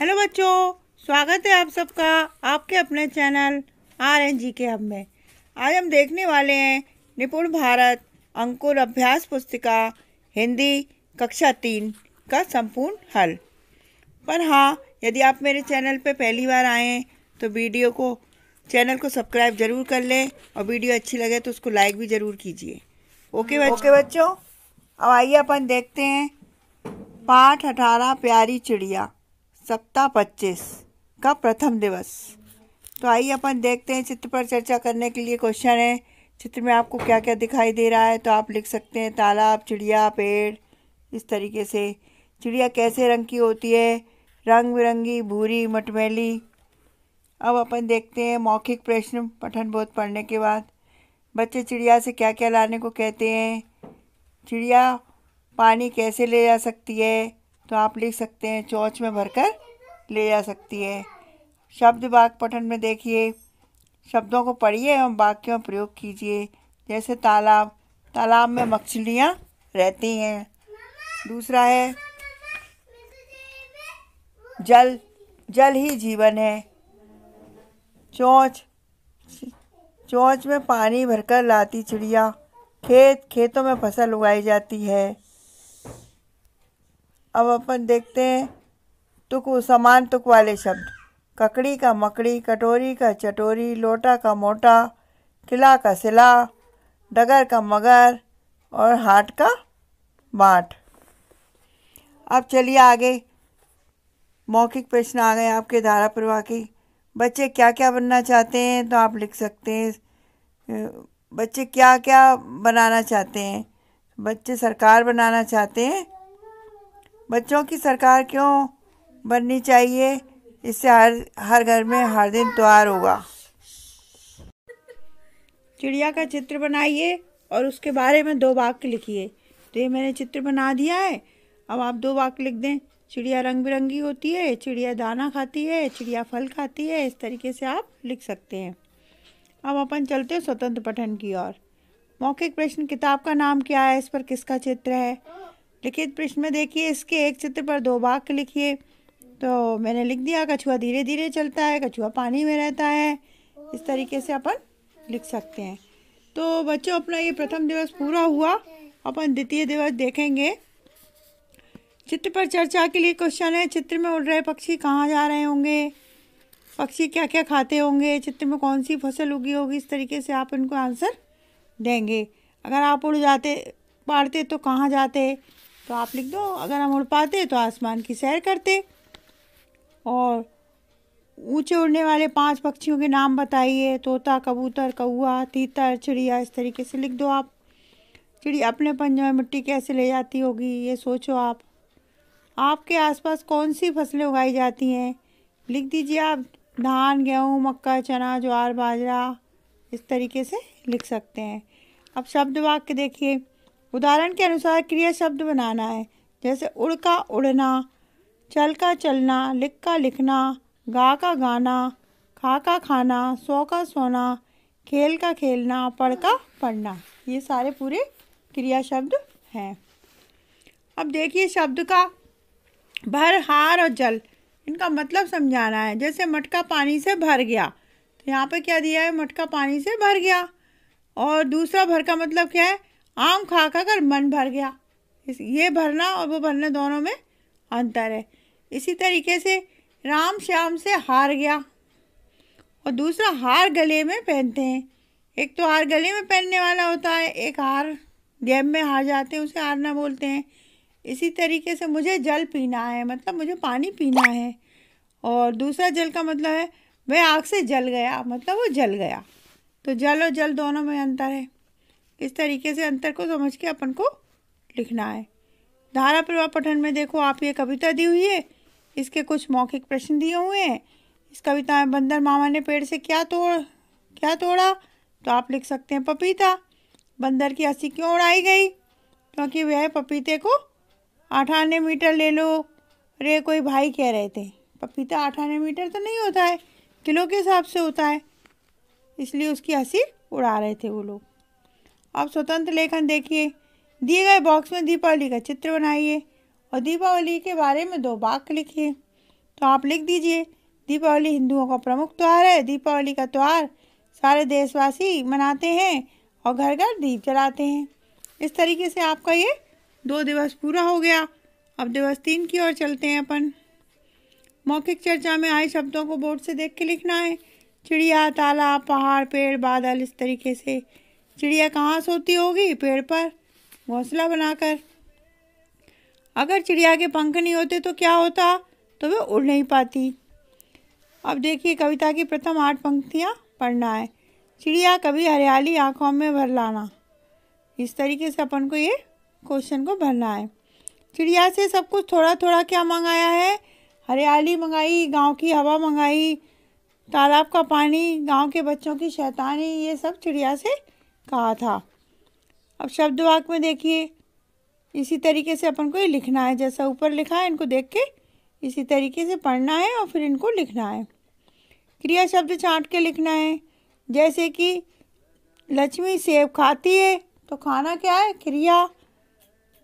hello बच्चों स्वागत है आप सबका आपके अपने चैनल आर एन जी के हब में आज हम देखने वाले हैं निपुण भारत अंकुर अभ्यास पुस्तिका हिंदी कक्षा तीन का संपूर्ण हल पर हाँ यदि आप मेरे चैनल पर पहली बार आएँ तो वीडियो को चैनल को सब्सक्राइब जरूर कर लें और वीडियो अच्छी लगे तो उसको लाइक भी ज़रूर कीजिए ओके बच्चों ओके बच्चों अब आइए अपन देखते हैं पाठ अठारह प्यारी चिड़िया सप्ताह पच्चीस का प्रथम दिवस तो आइए अपन देखते हैं चित्र पर चर्चा करने के लिए क्वेश्चन है चित्र में आपको क्या क्या दिखाई दे रहा है तो आप लिख सकते हैं तालाब चिड़िया पेड़ इस तरीके से चिड़िया कैसे रंग की होती है रंग बिरंगी भूरी मटमैली अब अपन देखते हैं मौखिक प्रश्न पठन बोध पढ़ने के बाद बच्चे चिड़िया से क्या क्या लाने को कहते हैं चिड़िया पानी कैसे ले जा सकती है तो आप लिख सकते हैं चौंच में भरकर ले जा सकती है शब्द वाक पठन में देखिए शब्दों को पढ़िए एवं वाक्यों प्रयोग कीजिए जैसे तालाब तालाब में मछलियाँ रहती हैं दूसरा है जल जल ही जीवन है चौंच चौंच में पानी भरकर लाती चिड़िया खेत खेतों में फसल उगाई जाती है अब अपन देखते हैं तुक समान तुक वाले शब्द ककड़ी का मकड़ी कटोरी का चटोरी लोटा का मोटा किला का सिला डगर का मगर और हाट का बाट अब चलिए आगे मौखिक प्रश्न आ गए आपके धारा प्रवाह की बच्चे क्या क्या बनना चाहते हैं तो आप लिख सकते हैं बच्चे क्या क्या बनाना चाहते हैं बच्चे सरकार बनाना चाहते हैं बच्चों की सरकार क्यों बननी चाहिए इससे हर हर घर में हर दिन त्यौहार होगा चिड़िया का चित्र बनाइए और उसके बारे में दो वाक्य लिखिए तो ये मैंने चित्र बना दिया है अब आप दो वाक्य लिख दें चिड़िया रंग बिरंगी होती है चिड़िया दाना खाती है चिड़िया फल खाती है इस तरीके से आप लिख सकते हैं अब अपन चलते हैं स्वतंत्र पठन की ओर मौखिक प्रश्न किताब का नाम क्या है इस पर किसका चित्र है लिखित पृष्ठ में देखिए इसके एक चित्र पर दो वाक्य लिखिए तो मैंने लिख दिया कछुआ धीरे धीरे चलता है कछुआ पानी में रहता है इस तरीके से अपन लिख सकते हैं तो बच्चों अपना ये प्रथम दिवस पूरा हुआ अपन द्वितीय दिवस देखेंगे चित्र पर चर्चा के लिए क्वेश्चन है चित्र में उड़ रहे पक्षी कहाँ जा रहे होंगे पक्षी क्या क्या खाते होंगे चित्र में कौन सी फसल उगी होगी इस तरीके से आप इनको आंसर देंगे अगर आप उड़ जाते पाड़ते तो कहाँ जाते तो आप लिख दो अगर हम उड़ पाते तो आसमान की सैर करते और ऊंचे उड़ने वाले पांच पक्षियों के नाम बताइए तोता कबूतर कौआ तीतर चिड़िया इस तरीके से लिख दो आप चिड़िया अपने पंजों में मिट्टी कैसे ले जाती होगी ये सोचो आप आपके आसपास कौन सी फसलें उगाई जाती हैं लिख दीजिए आप धान गेहूँ मक्का चना ज्वार बाजरा इस तरीके से लिख सकते हैं अब शब्द वाक्य देखिए उदाहरण के अनुसार क्रिया शब्द बनाना है जैसे उड़ का उड़ना चल का चलना लिख का लिखना गा का गाना खा का खाना सो का सोना खेल का खेलना पढ़ का पढ़ना ये सारे पूरे क्रिया शब्द हैं अब देखिए शब्द का भर हार और जल इनका मतलब समझाना है जैसे मटका पानी से भर गया तो यहाँ पे क्या दिया है मटका पानी से भर गया और दूसरा भर का मतलब क्या है आम खा खा कर मन भर गया ये भरना और वो भरना दोनों में अंतर है इसी तरीके से राम श्याम से हार गया और दूसरा हार गले में पहनते हैं एक तो हार गले में पहनने वाला होता है एक हार जेब में हार जाते हैं उसे हारना बोलते हैं इसी तरीके से मुझे जल पीना है मतलब मुझे पानी पीना है और दूसरा जल का मतलब है वह आग से जल गया मतलब वो जल गया तो जल और जल दोनों में अंतर है इस तरीके से अंतर को समझ के अपन को लिखना है धारा प्रवाह पठन में देखो आप ये कविता दी हुई है इसके कुछ मौखिक प्रश्न दिए हुए हैं इस कविता में बंदर मामा ने पेड़ से क्या तोड़ क्या तोड़ा तो आप लिख सकते हैं पपीता बंदर की हंसी क्यों उड़ाई गई क्योंकि वह पपीते को अठानवे मीटर ले लो रे कोई भाई कह रहे थे पपीता अठानवे मीटर तो नहीं होता है किलो के हिसाब से होता है इसलिए उसकी हंसी उड़ा रहे थे वो लोग अब स्वतंत्र लेखन देखिए दिए गए बॉक्स में दीपावली का चित्र बनाइए और दीपावली के बारे में दो वाक्य लिखिए तो आप लिख दीजिए दीपावली हिंदुओं का प्रमुख त्यौहार है दीपावली का त्यौहार सारे देशवासी मनाते हैं और घर घर दीप जलाते हैं इस तरीके से आपका ये दो दिवस पूरा हो गया अब दिवस तीन की ओर चलते हैं अपन मौखिक चर्चा में आए शब्दों को बोर्ड से देख के लिखना है चिड़िया तालाब पहाड़ पेड़ बादल इस तरीके से चिड़िया कहाँ सोती होगी पेड़ पर घोंसला बनाकर अगर चिड़िया के पंख नहीं होते तो क्या होता तो वे उड़ नहीं पाती अब देखिए कविता की प्रथम आठ पंक्तियाँ पढ़ना है चिड़िया कभी हरियाली आँखों में भर लाना इस तरीके से अपन को ये क्वेश्चन को भरना है चिड़िया से सब कुछ थोड़ा थोड़ा क्या मंगाया है हरियाली मंगाई गांव की हवा मंगाई तालाब का पानी गांव के बच्चों की शैतानी ये सब चिड़िया से कहा था अब शब्द वाक में देखिए इसी तरीके से अपन को ये लिखना है जैसा ऊपर लिखा है इनको देख के इसी तरीके से पढ़ना है और फिर इनको लिखना है क्रिया शब्द छाँट के लिखना है जैसे कि लक्ष्मी सेब खाती है तो खाना क्या है क्रिया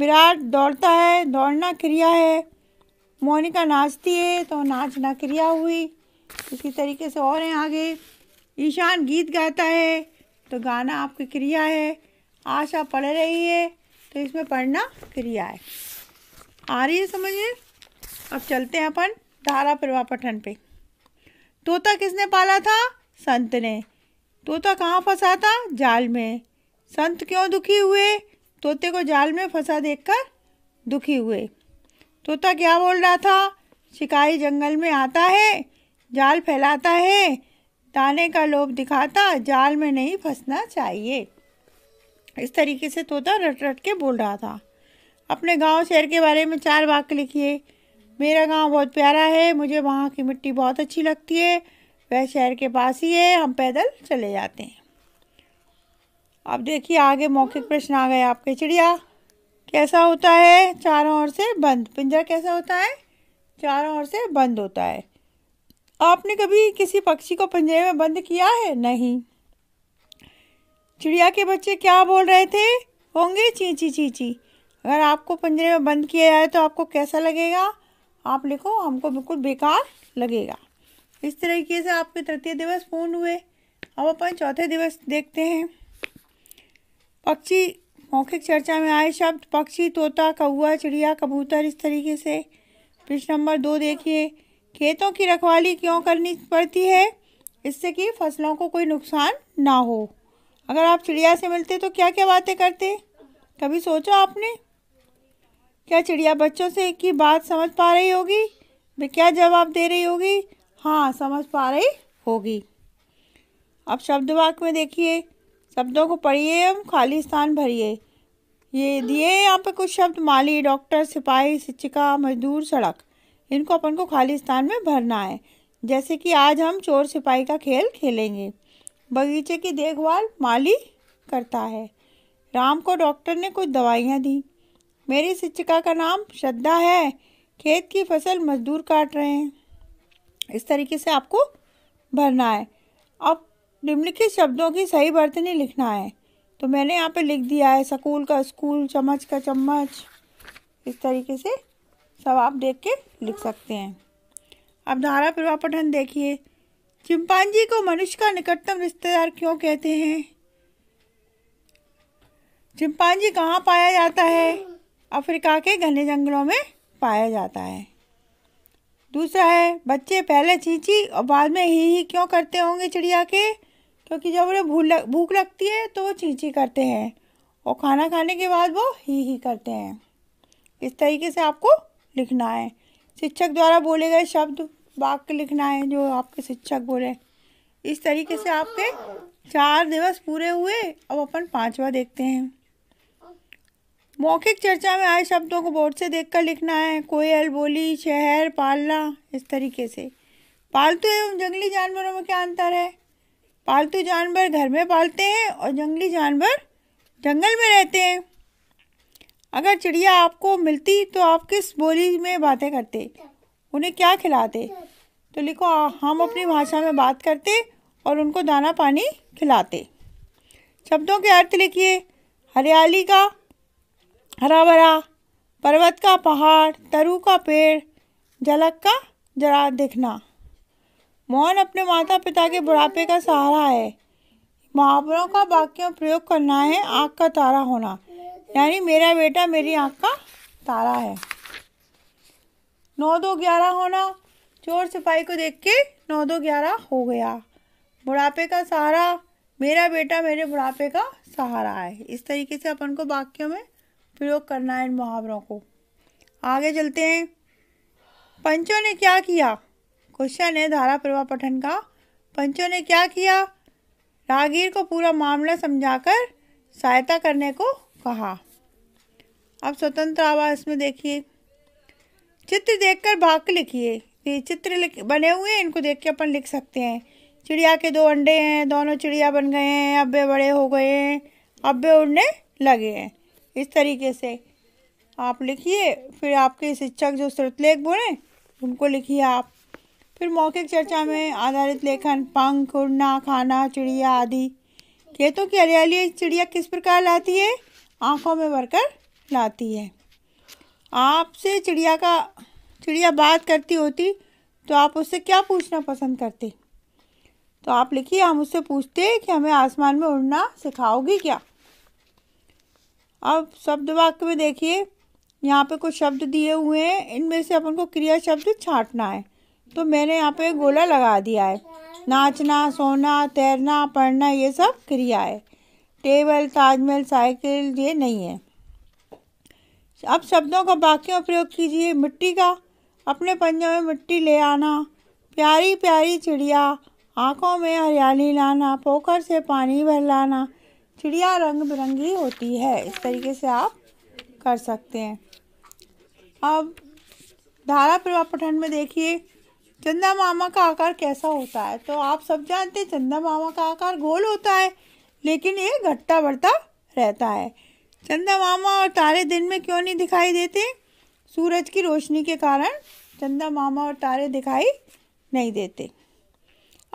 विराट दौड़ता है दौड़ना क्रिया है मोनिका नाचती है तो नाचना क्रिया हुई इसी तरीके से और हैं आगे ईशान गीत गाता है तो गाना आपकी क्रिया है आशा पढ़ रही है तो इसमें पढ़ना क्रिया है आ रही है समझिए अब चलते हैं अपन धारा प्रवाह पठन पे तोता किसने पाला था संत ने तोता कहाँ फंसा था जाल में संत क्यों दुखी हुए तोते को जाल में फंसा देखकर दुखी हुए तोता क्या बोल रहा था शिकारी जंगल में आता है जाल फैलाता है ताने का लोभ दिखाता जाल में नहीं फंसना चाहिए इस तरीके से तोता रट रट के बोल रहा था अपने गांव शहर के बारे में चार वाक्य लिखिए मेरा गांव बहुत प्यारा है मुझे वहाँ की मिट्टी बहुत अच्छी लगती है वह शहर के पास ही है हम पैदल चले जाते हैं अब देखिए आगे मौखिक प्रश्न आ गए आपके चिड़िया कैसा होता है चारों ओर से बंद पिंजरा कैसा होता है चारों ओर से बंद होता है आपने कभी किसी पक्षी को पंजरे में बंद किया है नहीं चिड़िया के बच्चे क्या बोल रहे थे होंगे चींची चींची अगर आपको पंजरे में बंद किया जाए तो आपको कैसा लगेगा आप लिखो हमको बिल्कुल बेकार लगेगा इस तरीके से आपके तृतीय दिवस पूर्ण हुए अब अपन चौथे दिवस देखते हैं पक्षी मौखिक चर्चा में आए शब्द पक्षी तोता कौआ चिड़िया कबूतर इस तरीके से पृष्ठ नंबर दो देखिए खेतों की रखवाली क्यों करनी पड़ती है इससे कि फसलों को कोई नुकसान ना हो अगर आप चिड़िया से मिलते तो क्या क्या बातें करते कभी सोचा आपने क्या चिड़िया बच्चों से की बात समझ पा रही होगी मैं क्या जवाब दे रही होगी हाँ समझ पा रही होगी अब शब्द वाक में देखिए शब्दों को पढ़िए एवं खाली स्थान भरिए ये दिए यहाँ पे कुछ शब्द माली डॉक्टर सिपाही शिक्षिका मजदूर सड़क इनको अपन को खाली स्थान में भरना है जैसे कि आज हम चोर सिपाही का खेल खेलेंगे बगीचे की देखभाल माली करता है राम को डॉक्टर ने कुछ दवाइयाँ दी मेरी शिक्षिका का नाम श्रद्धा है खेत की फसल मजदूर काट रहे हैं इस तरीके से आपको भरना है अब निम्नलिखित शब्दों की सही बर्तनी लिखना है तो मैंने यहाँ पे लिख दिया है स्कूल का स्कूल चम्मच का चम्मच इस तरीके से सब आप देख के लिख सकते हैं अब धारा प्रवाह पठन देखिए चिंपांजी को मनुष्य का निकटतम रिश्तेदार क्यों कहते हैं चिंपांजी कहाँ पाया जाता है अफ्रीका के घने जंगलों में पाया जाता है दूसरा है बच्चे पहले चींची और बाद में ही ही क्यों करते होंगे चिड़िया के क्योंकि जब उन्हें भूख लग, भूख लगती है तो वो चींची करते हैं और खाना खाने के बाद वो ही ही करते हैं इस तरीके से आपको लिखना है शिक्षक द्वारा बोले गए शब्द वाक्य लिखना है जो आपके शिक्षक बोले इस तरीके से आपके चार दिवस पूरे हुए अब अपन पांचवा देखते हैं मौखिक चर्चा में आए शब्दों को बोर्ड से देखकर लिखना है कोयल बोली शहर पालना इस तरीके से पालतू एवं जंगली जानवरों में क्या अंतर है पालतू जानवर घर में पालते हैं और जंगली जानवर जंगल में रहते हैं अगर चिड़िया आपको मिलती तो आप किस बोली में बातें करते उन्हें क्या खिलाते तो लिखो हम अपनी भाषा में बात करते और उनको दाना पानी खिलाते शब्दों के अर्थ लिखिए हरियाली का हरा भरा पर्वत का पहाड़ तरु का पेड़ झलक का जरा दिखना मोहन अपने माता पिता के बुढ़ापे का सहारा है मुहावरों का वाक्यों प्रयोग करना है आँख का तारा होना यानी मेरा बेटा मेरी आँख का तारा है नौ दो ग्यारह होना चोर सिपाही को देख के नौ दो ग्यारह हो गया बुढ़ापे का सहारा मेरा बेटा मेरे बुढ़ापे का सहारा है इस तरीके से अपन को वाक्यों में प्रयोग करना है इन मुहावरों को आगे चलते हैं पंचों ने क्या किया क्वेश्चन है धारा प्रवाह पठन का पंचों ने क्या किया रागीर को पूरा मामला समझाकर सहायता करने को कहा आप स्वतंत्र आवास में देखिए चित्र देखकर भाग लिखिए ये चित्र बने हुए हैं इनको देख के अपन लिख सकते हैं चिड़िया के दो अंडे हैं दोनों चिड़िया बन गए हैं अब वे बड़े हो गए हैं अब वे उड़ने लगे हैं इस तरीके से आप लिखिए फिर आपके शिक्षक जो लेख बोले उनको लिखिए आप फिर मौखिक चर्चा में आधारित लेखन पंख उड़ना खाना चिड़िया आदि खेतों की हरियाली चिड़िया किस प्रकार लाती है आँखों में भरकर लाती है आपसे चिड़िया का चिड़िया बात करती होती तो आप उससे क्या पूछना पसंद करते तो आप लिखिए हम उससे पूछते कि हमें आसमान में उड़ना सिखाओगी क्या अब शब्द वाक्य में देखिए यहाँ पे कुछ शब्द दिए हुए हैं इनमें से अपन को क्रिया शब्द छाँटना है तो मैंने यहाँ पे गोला लगा दिया है नाचना सोना तैरना पढ़ना ये सब क्रिया है टेबल ताजमहल साइकिल ये नहीं है अब शब्दों का वाक्य प्रयोग कीजिए मिट्टी का अपने पंजों में मिट्टी ले आना प्यारी प्यारी चिड़िया आँखों में हरियाली लाना पोखर से पानी भर लाना चिड़िया रंग बिरंगी होती है इस तरीके से आप कर सकते हैं अब धारा प्रवाह पठन में देखिए चंदा मामा का आकार कैसा होता है तो आप सब जानते हैं चंदा मामा का आकार गोल होता है लेकिन ये घटता बढ़ता रहता है चंदा मामा और तारे दिन में क्यों नहीं दिखाई देते सूरज की रोशनी के कारण चंदा मामा और तारे दिखाई नहीं देते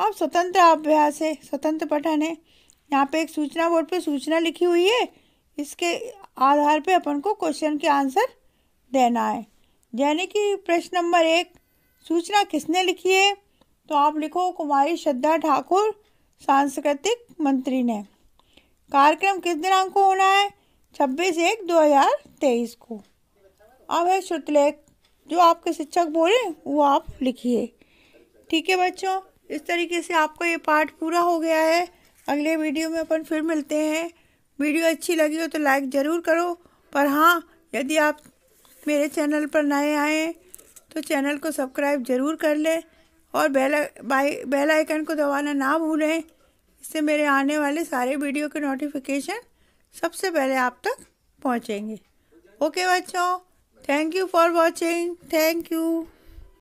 अब स्वतंत्र अभ्यास है स्वतंत्र पठन है यहाँ पे एक सूचना बोर्ड पे सूचना लिखी हुई है इसके आधार पे अपन को क्वेश्चन के आंसर देना है यानी कि प्रश्न नंबर एक सूचना किसने लिखी है तो आप लिखो कुमारी श्रद्धा ठाकुर सांस्कृतिक मंत्री ने कार्यक्रम किस दिनांक को होना है छब्बीस एक दो हज़ार तेईस को अब है श्रुतलेख जो आपके शिक्षक बोले वो आप लिखिए ठीक है बच्चों इस तरीके से आपका ये पार्ट पूरा हो गया है अगले वीडियो में अपन फिर मिलते हैं वीडियो अच्छी लगी हो तो लाइक ज़रूर करो पर हाँ यदि आप मेरे चैनल पर नए आए तो चैनल को सब्सक्राइब ज़रूर कर लें और बेल बेल आइकन को दबाना ना भूलें इससे मेरे आने वाले सारे वीडियो के नोटिफिकेशन सबसे पहले आप तक पहुँचेंगे ओके बच्चों thank you for watching thank you